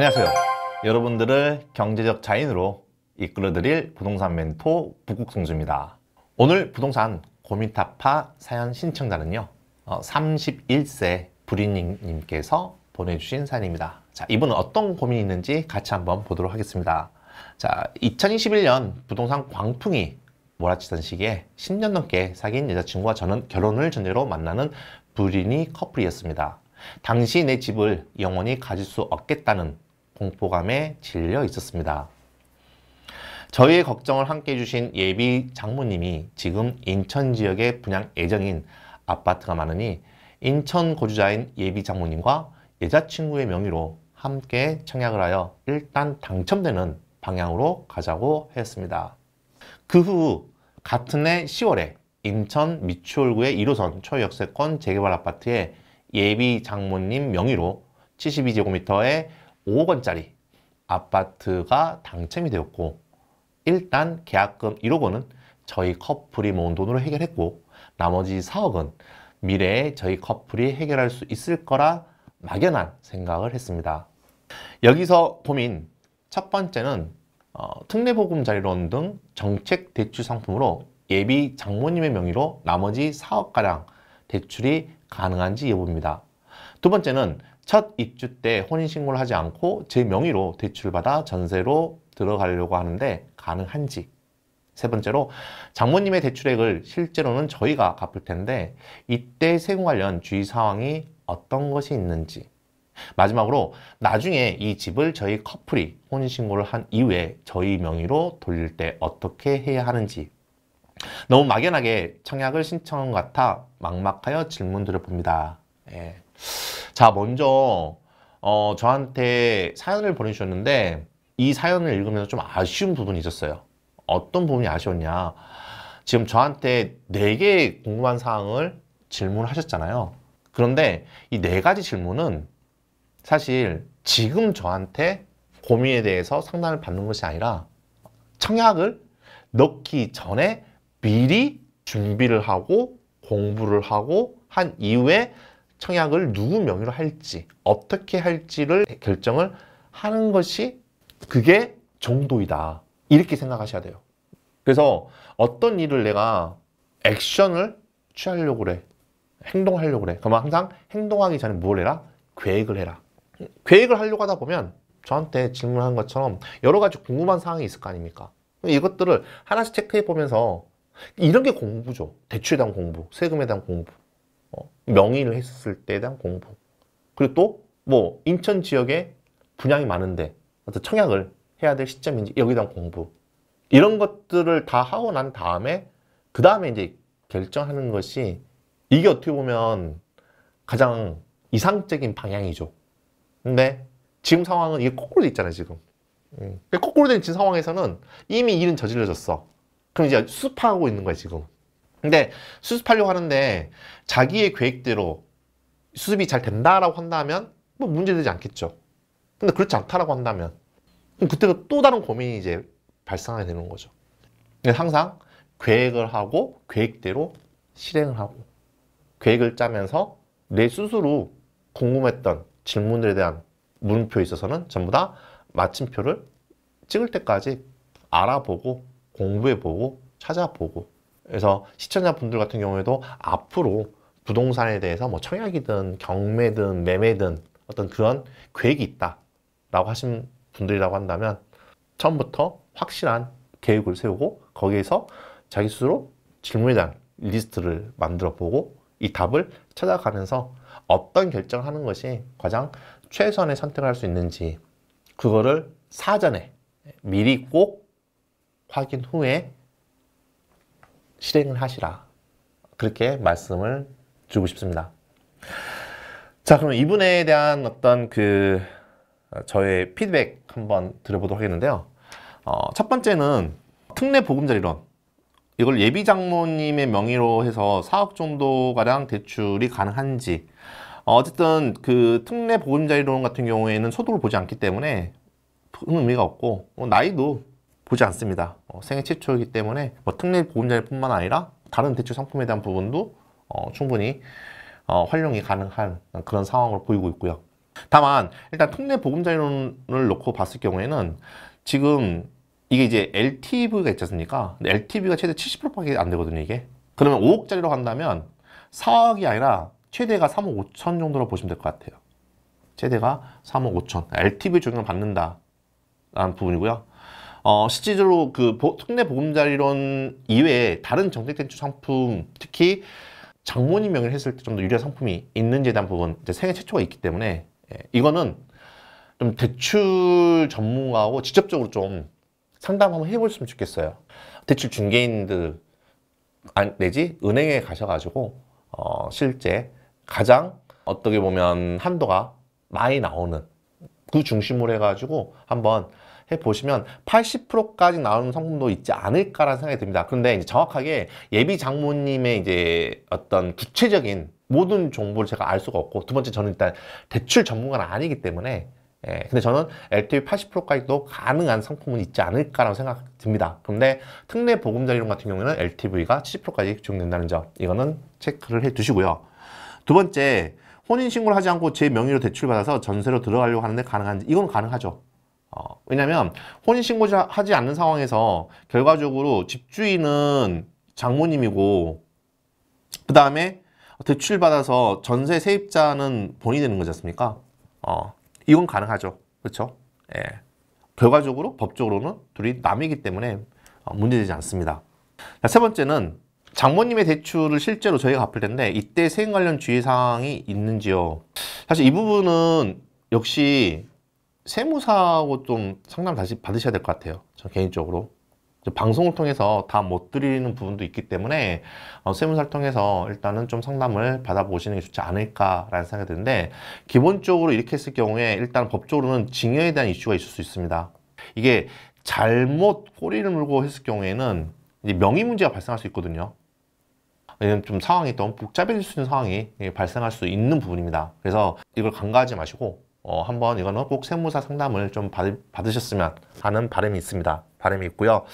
안녕하세요. 여러분들을 경제적 자인으로 이끌어드릴 부동산 멘토 북극송주입니다. 오늘 부동산 고민타파 사연 신청자는요. 31세 어, 브리님께서 보내주신 사연입니다. 자, 이분은 어떤 고민이 있는지 같이 한번 보도록 하겠습니다. 자, 2021년 부동산 광풍이 몰아치던 시기에 10년 넘게 사귄 여자친구와 저는 결혼을 전제로 만나는 불인이 커플이었습니다. 당시 내 집을 영원히 가질 수 없겠다는 공포감에 질려 있었습니다. 저희의 걱정을 함께 해주신 예비 장모님이 지금 인천 지역의 분양 예정인 아파트가 많으니 인천 거주자인 예비 장모님과 여자친구의 명의로 함께 청약을 하여 일단 당첨되는 방향으로 가자고 했습니다. 그 후 같은 해 10월에 인천 미추홀구의 1호선 초역세권 재개발 아파트에 예비 장모님 명의로 72제곱미터의 5억 원짜리 아파트가 당첨이 되었고 일단 계약금 1억 원은 저희 커플이 모은 돈으로 해결했고 나머지 4억은 미래에 저희 커플이 해결할 수 있을 거라 막연한 생각을 했습니다. 여기서 고민 첫 번째는 어, 특례보금자리론 등 정책 대출 상품으로 예비 장모님의 명의로 나머지 4억가량 대출이 가능한지 여부입니다. 두 번째는 첫 입주 때 혼인신고를 하지 않고 제 명의로 대출 받아 전세로 들어가려고 하는데 가능한지 세 번째로 장모님의 대출액을 실제로는 저희가 갚을 텐데 이때 세금 관련 주의 사항이 어떤 것이 있는지 마지막으로 나중에 이 집을 저희 커플이 혼인신고를 한 이후에 저희 명의로 돌릴 때 어떻게 해야 하는지 너무 막연하게 청약을 신청 한것 같아 막막하여 질문 드려봅니다. 예. 자 먼저 어, 저한테 사연을 보내주셨는데 이 사연을 읽으면서 좀 아쉬운 부분이 있었어요. 어떤 부분이 아쉬웠냐. 지금 저한테 네 개의 궁금한 사항을 질문하셨잖아요. 그런데 이 네 가지 질문은 사실 지금 저한테 고민에 대해서 상담을 받는 것이 아니라 청약을 넣기 전에 미리 준비를 하고 공부를 하고 한 이후에 청약을 누구 명의로 할지 어떻게 할지를 결정을 하는 것이 그게 정도이다 이렇게 생각하셔야 돼요 그래서 어떤 일을 내가 액션을 취하려고 그래 행동하려고 그래 그러면 항상 행동하기 전에 뭘 해라? 계획을 해라 계획을 하려고 하다 보면 저한테 질문한 것처럼 여러 가지 궁금한 사항이 있을 거 아닙니까 이것들을 하나씩 체크해 보면서 이런 게 공부죠 대출에 대한 공부, 세금에 대한 공부 명의를 했을 때에 대한 공부 그리고 또 뭐 인천 지역에 분양이 많은데 어떤 청약을 해야 될 시점인지 여기에 대한 공부 이런 것들을 다 하고 난 다음에 그 다음에 이제 결정하는 것이 이게 어떻게 보면 가장 이상적인 방향이죠. 근데 지금 상황은 이게 거꾸로 돼 있잖아요, 지금. 음. 거꾸로 된 상황에서는 이미 일은 저질러졌어. 그럼 이제 수파하고 있는 거야, 지금. 근데 수습하려고 하는데 자기의 계획대로 수습이 잘 된다라고 한다면 뭐 문제되지 않겠죠. 근데 그렇지 않다라고 한다면 그때가 또 다른 고민이 이제 발생하게 되는 거죠. 항상 계획을 하고 계획대로 실행을 하고 계획을 짜면서 내 스스로 궁금했던 질문들에 대한 물음표에 있어서는 전부 다 마침표를 찍을 때까지 알아보고 공부해보고 찾아보고 그래서 시청자분들 같은 경우에도 앞으로 부동산에 대해서 뭐 청약이든 경매든 매매든 어떤 그런 계획이 있다라고 하신 분들이라고 한다면 처음부터 확실한 계획을 세우고 거기에서 자기 스스로 질문에 대한 리스트를 만들어 보고 이 답을 찾아가면서 어떤 결정을 하는 것이 가장 최선의 선택을 할 수 있는지 그거를 사전에 미리 꼭 확인 후에 실행을 하시라. 그렇게 말씀을 주고 싶습니다. 자, 그럼 이분에 대한 어떤 그 어, 저의 피드백 한번 들어보도록 하겠는데요. 어, 첫 번째는 특례 보금자리론. 이걸 예비 장모님의 명의로 해서 4억 정도가량 대출이 가능한지 어, 어쨌든 그 특례 보금자리론 같은 경우에는 소득을 보지 않기 때문에 큰 의미가 없고 뭐 나이도 보지 않습니다. 어, 생애 최초이기 때문에 뭐 특례 보험자뿐만 아니라 다른 대출 상품에 대한 부분도 어, 충분히 어, 활용이 가능한 그런 상황을 보이고 있고요. 다만 일단 특례 보험자료를 놓고 봤을 경우에는 지금 이게 이제 LTV가 있지 않습니까? LTV가 최대 70%밖에 안 되거든요, 이게. 그러면 5억짜리로 간다면 4억이 아니라 최대가 3억 5천 정도로 보시면 될 것 같아요. 최대가 3억 5천. LTV 적용을 받는다. 라는 부분이고요. 어, 실질적으로 그 보, 특례 보금자리론 이외에 다른 정책대출 상품 특히 장모님 명의를 했을 때 좀 더 유리한 상품이 있는지에 대한 부분 이제 생애 최초가 있기 때문에 예, 이거는 좀 대출 전문가하고 직접적으로 좀 상담 한번 해보셨으면 좋겠어요 대출 중개인들 안, 아, 내지 은행에 가셔가지고 어, 실제 가장 어떻게 보면 한도가 많이 나오는 그 중심으로 해가지고 한번 해보시면 80%까지 나오는 성분도 있지 않을까라는 생각이 듭니다. 그런데 이제 정확하게 예비 장모님의 이제 어떤 구체적인 모든 정보를 제가 알 수가 없고 두 번째 저는 일단 대출 전문가는 아니기 때문에 예, 근데 저는 LTV 80%까지도 가능한 상품은 있지 않을까라고 생각 듭니다. 그런데 특례 보금자리 이론 같은 경우에는 LTV가 70%까지 적용된다는 점 이거는 체크를 해 두시고요. 두 번째 혼인신고를 하지 않고 제 명의로 대출받아서 전세로 들어가려고 하는데 가능한지 이건 가능하죠. 어, 왜냐면 혼인신고하지 않는 상황에서 결과적으로 집주인은 장모님이고 그 다음에 대출받아서 전세 세입자는 본인이 되는 거지 않습니까? 어, 이건 가능하죠. 그렇죠? 예. 결과적으로 법적으로는 둘이 남이기 때문에 어, 문제되지 않습니다. 자, 세 번째는 장모님의 대출을 실제로 저희가 갚을 텐데 이때 세금 관련 주의사항이 있는지요? 사실 이 부분은 역시 세무사하고 좀 상담 다시 받으셔야 될 것 같아요. 저 개인적으로. 방송을 통해서 다 못 드리는 부분도 있기 때문에 어, 세무사를 통해서 일단은 좀 상담을 받아보시는 게 좋지 않을까라는 생각이 드는데 기본적으로 이렇게 했을 경우에 일단 법적으로는 징역에 대한 이슈가 있을 수 있습니다. 이게 잘못 꼬리를 물고 했을 경우에는 명의 문제가 발생할 수 있거든요. 왜냐면 좀 상황이 너무 복잡해질 수 있는 상황이 발생할 수 있는 부분입니다. 그래서 이걸 간과하지 마시고 어, 한번 이거는 꼭 세무사 상담을 좀 받, 받으셨으면 하는 바람이 있습니다. 바람이 있고요.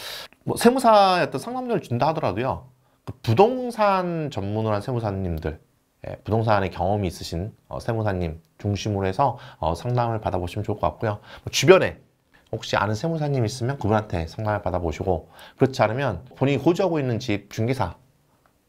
뭐 세무사의 어떤 상담료를 준다 하더라도요. 그 부동산 전문으로 한 세무사님들 예, 부동산에 경험이 있으신 어, 세무사님 중심으로 해서 어, 상담을 받아보시면 좋을 것 같고요. 뭐 주변에 혹시 아는 세무사님 있으면 그분한테 상담을 받아보시고 그렇지 않으면 본인이 호주하고 있는 집 중개사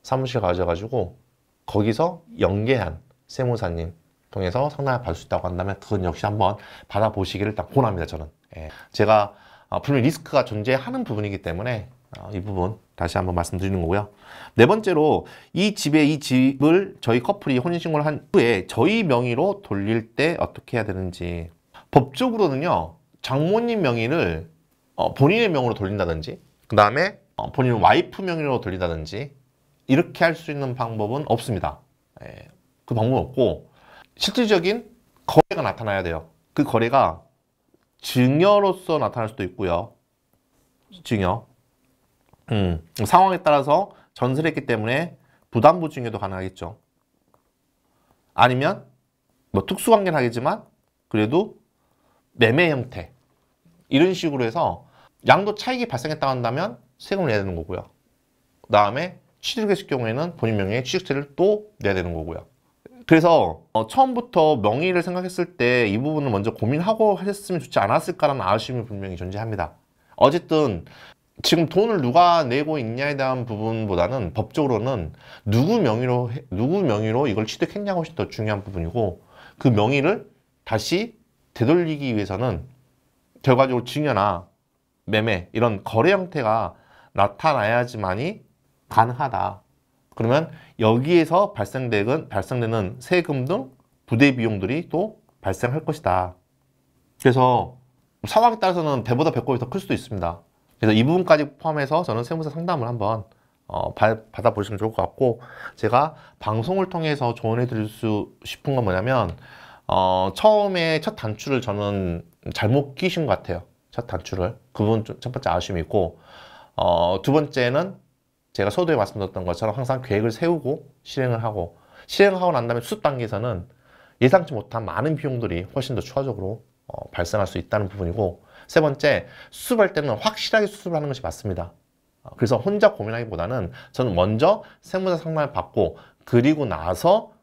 사무실 가져가지고 거기서 연계한 세무사님 통해서 상담을 받을 수 있다고 한다면 그건 역시 한번 받아보시기를 딱 권합니다 저는 예. 제가 어, 분명 히 리스크가 존재하는 부분이기 때문에 어, 이 부분 다시 한번 말씀드리는 거고요 네 번째로 이 집에 이 집을 저희 커플이 혼인신고를 한 후에 저희 명의로 돌릴 때 어떻게 해야 되는지 법적으로는요 장모님 명의를 어, 본인의 명의로 돌린다든지 그 다음에 어, 본인 와이프 명의로 돌린다든지 이렇게 할 수 있는 방법은 없습니다 예, 그 방법은 없고 실질적인 거래가 나타나야 돼요. 그 거래가 증여로서 나타날 수도 있고요. 증여. 음, 상황에 따라서 전세를 했기 때문에 부담부 증여도 가능하겠죠. 아니면 뭐 특수관계는 하겠지만 그래도 매매 형태 이런 식으로 해서 양도 차익이 발생했다고 한다면 세금을 내야 되는 거고요. 그 다음에 취득했을 경우에는 본인 명의의 취득세를 또 내야 되는 거고요. 그래서 어, 처음부터 명의를 생각했을 때 이 부분을 먼저 고민하고 하셨으면 좋지 않았을까라는 아쉬움이 분명히 존재합니다. 어쨌든 지금 돈을 누가 내고 있냐에 대한 부분보다는 법적으로는 누구 명의로 누구 명의로 이걸 취득했냐고 훨씬 더 중요한 부분이고 그 명의를 다시 되돌리기 위해서는 결과적으로 증여나 매매 이런 거래 형태가 나타나야지만이 가능하다 그러면 여기에서 발생되는, 발생되는 세금 등 부대 비용들이 또 발생할 것이다. 그래서 상황에 따라서는 배보다 배꼽이 더 클 수도 있습니다. 그래서 이 부분까지 포함해서 저는 세무사 상담을 한번 어, 받아보시면 좋을 것 같고 제가 방송을 통해서 조언해 드릴 수 싶은 건 뭐냐면 어, 처음에 첫 단추를 저는 잘못 끼신 것 같아요. 첫 단추를. 그 부분 첫 번째 아쉬움이 있고 어, 두 번째는 제가 서두에 말씀드렸던 것처럼 항상 계획을 세우고 실행을 하고 실행하고 난 다음에 수습 단계에서는 예상치 못한 많은 비용들이 훨씬 더 추가적으로 어, 발생할 수 있다는 부분이고 세 번째 수습할 때는 확실하게 수습을 하는 것이 맞습니다. 어, 그래서 혼자 고민하기보다는 저는 먼저 세무사 상담을 받고 그리고 나서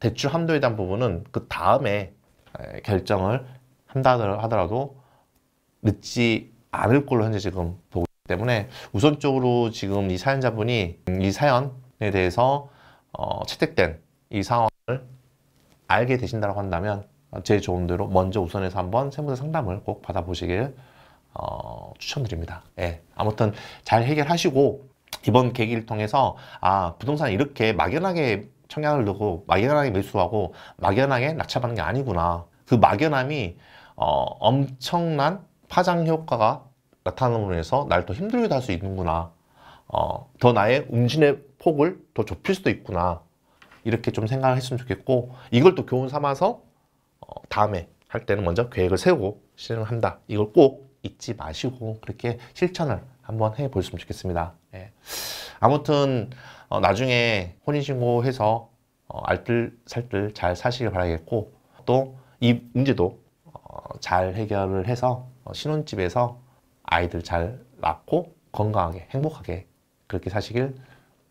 대출 함도에 대한 부분은 그 다음에 결정을 한다 하더라도 늦지 않을 걸로 현재 지금 보고 때문에 우선적으로 지금 이 사연자분이 이 사연에 대해서 어, 채택된 이 상황을 알게 되신다고 한다면 제 조언대로 먼저 우선해서 한번 세무사 상담을 꼭 받아보시길 어, 추천드립니다. 예. 아무튼 잘 해결하시고 이번 계기를 통해서 아 부동산 이렇게 막연하게 청약을 넣고 막연하게 매수하고 막연하게 낙찰받는 게 아니구나. 그 막연함이 어, 엄청난 파장 효과가 나타남으로 해서 날 더 힘들게 할 수 있는구나 어, 더 나의 움직임의 폭을 더 좁힐 수도 있구나 이렇게 좀 생각을 했으면 좋겠고 이걸 또 교훈 삼아서 어, 다음에 할 때는 먼저 계획을 세우고 실행을 한다 이걸 꼭 잊지 마시고 그렇게 실천을 한번 해 보셨으면 좋겠습니다 예. 아무튼 어, 나중에 혼인신고해서 어, 알뜰살뜰 잘 사시길 바라겠고 또 이 문제도 어, 잘 해결을 해서 어, 신혼집에서 아이들 잘 낳고 건강하게 행복하게 그렇게 사시길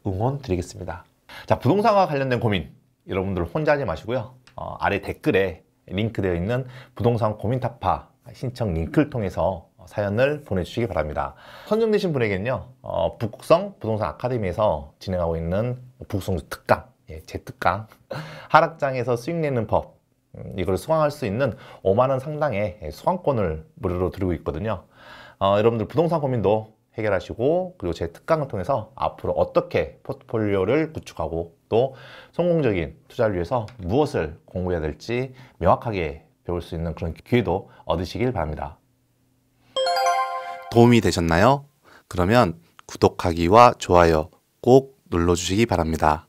응원 드리겠습니다. 자 부동산과 관련된 고민 여러분들 혼자 하지 마시고요. 어, 아래 댓글에 링크되어 있는 부동산 고민타파 신청 링크를 통해서 사연을 보내주시기 바랍니다. 선정되신 분에게는요, 어, 북극성 부동산 아카데미에서 진행하고 있는 북극성 특강, 예, 제 특강, 하락장에서 수익 내는 법, 음, 이걸 수강할 수 있는 5만원 상당의 예, 수강권을 무료로 드리고 있거든요. 어, 여러분들 부동산 고민도 해결하시고 그리고 제 특강을 통해서 앞으로 어떻게 포트폴리오를 구축하고 또 성공적인 투자를 위해서 무엇을 공부해야 될지 명확하게 배울 수 있는 그런 기회도 얻으시길 바랍니다. 도움이 되셨나요? 그러면 구독하기와 좋아요 꼭 눌러주시기 바랍니다.